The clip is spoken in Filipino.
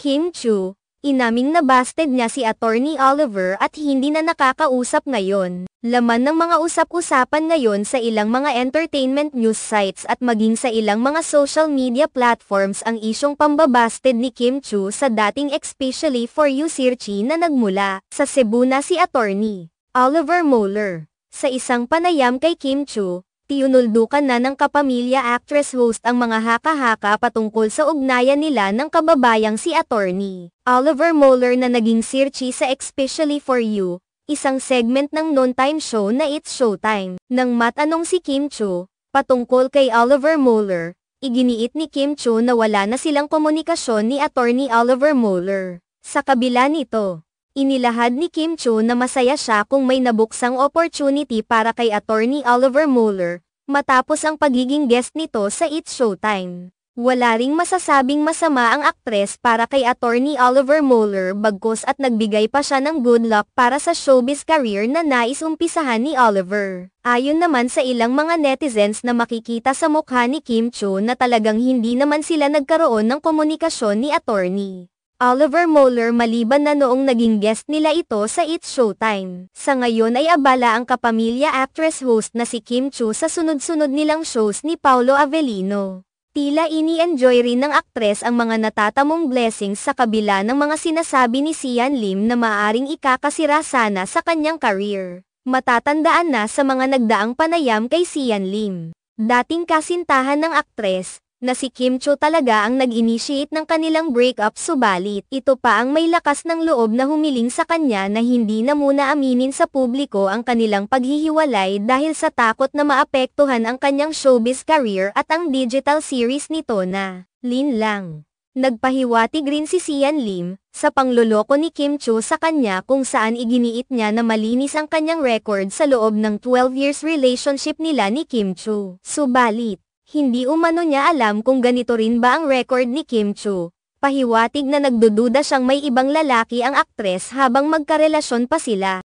Kim Chu, inaming na busted niya si Attorney Oliver at hindi na nakakausap ngayon. Laman ng mga usap-usapan ngayon sa ilang mga entertainment news sites at maging sa ilang mga social media platforms ang isyong pambabasted ni Kim Chu sa dating especially for you Sirchi na nagmula sa Cebu na si Attorney Oliver Moeller. Sa isang panayam kay Kim Chu, tinuldukan na ng kapamilya actress host ang mga haka-haka patungkol sa ugnayan nila ng kababayang si attorney Oliver Moeller na naging searchy sa Especially For You, isang segment ng non-time show na It's Showtime. Nang matanong si Kim Cho, patungkol kay Oliver Moeller, iginiit ni Kim Cho na wala na silang komunikasyon ni attorney Oliver Moeller. Sa kabila nito, Inilahad ni Kim Chu na masaya siya kung may nabuksang opportunity para kay Attorney Oliver Mueller, matapos ang pagiging guest nito sa It's Showtime. Wala ring masasabing masama ang aktres para kay Attorney Oliver Mueller bagkus at nagbigay pa siya ng good luck para sa showbiz career na nais umpisahan ni Oliver. Ayon naman sa ilang mga netizens na makikita sa mukha ni Kim Chu na talagang hindi naman sila nagkaroon ng komunikasyon ni Attorney. Oliver Moeller maliban na noong naging guest nila ito sa It's Showtime. Sa ngayon ay abala ang kapamilya actress-host na si Kim Chu sa sunod-sunod nilang shows ni Paolo Avellino. Tila ini-enjoy rin ng aktres ang mga natatamong blessings sa kabila ng mga sinasabi ni Sian Lim na maaring ikakasira sana sa kanyang career. Matatandaan na sa mga nagdaang panayam kay Sian Lim. Dating kasintahan ng aktres, na si Kim Cho talaga ang nag-initiate ng kanilang breakup subalit ito pa ang may lakas ng loob na humiling sa kanya na hindi na muna aminin sa publiko ang kanilang paghihiwalay dahil sa takot na maapektuhan ang kanyang showbiz career at ang digital series nito na Lin Lang. Nagpahiwatig rin si Sian Lim sa pangloloko ni Kim Cho sa kanya kung saan iginiit niya na malinis ang kanyang record sa loob ng 12 years relationship nila ni Kim Cho. Subalit, hindi umano niya alam kung ganito rin ba ang record ni Kim Chu. Pahiwatig na nagdududa siyang may ibang lalaki ang aktres habang magkarelasyon pa sila.